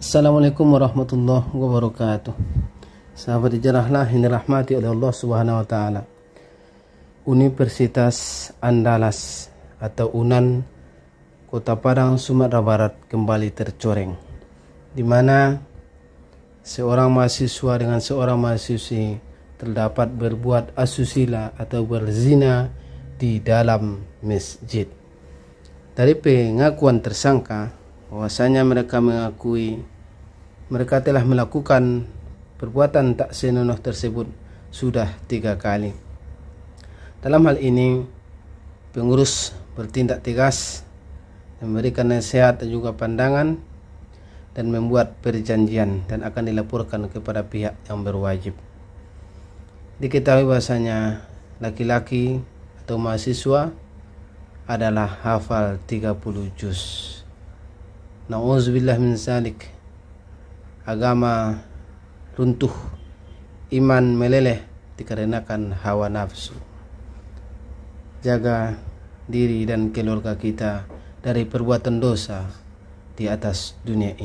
Assalamualaikum warahmatullahi wabarakatuh. Sahabat hijrahlah yang dirahmati oleh Allah Subhanahu wa taala. Universitas Andalas atau UNAN Kota Padang, Sumatera Barat kembali tercoreng. Di mana seorang mahasiswa dengan seorang mahasiswi terdapat berbuat asusila atau berzina di dalam masjid. Dari pengakuan tersangka, bahwasanya mereka mengakui mereka telah melakukan perbuatan tak senonoh tersebut sudah tiga kali. Dalam hal ini, pengurus bertindak tegas memberikan nasihat dan juga pandangan dan membuat perjanjian dan akan dilaporkan kepada pihak yang berwajib. Diketahui bahasanya laki-laki atau mahasiswa adalah hafal 30 juz. Nauzubillah min salik. Agama runtuh, iman meleleh dikarenakan hawa nafsu. Jaga diri dan keluarga kita dari perbuatan dosa di atas dunia ini.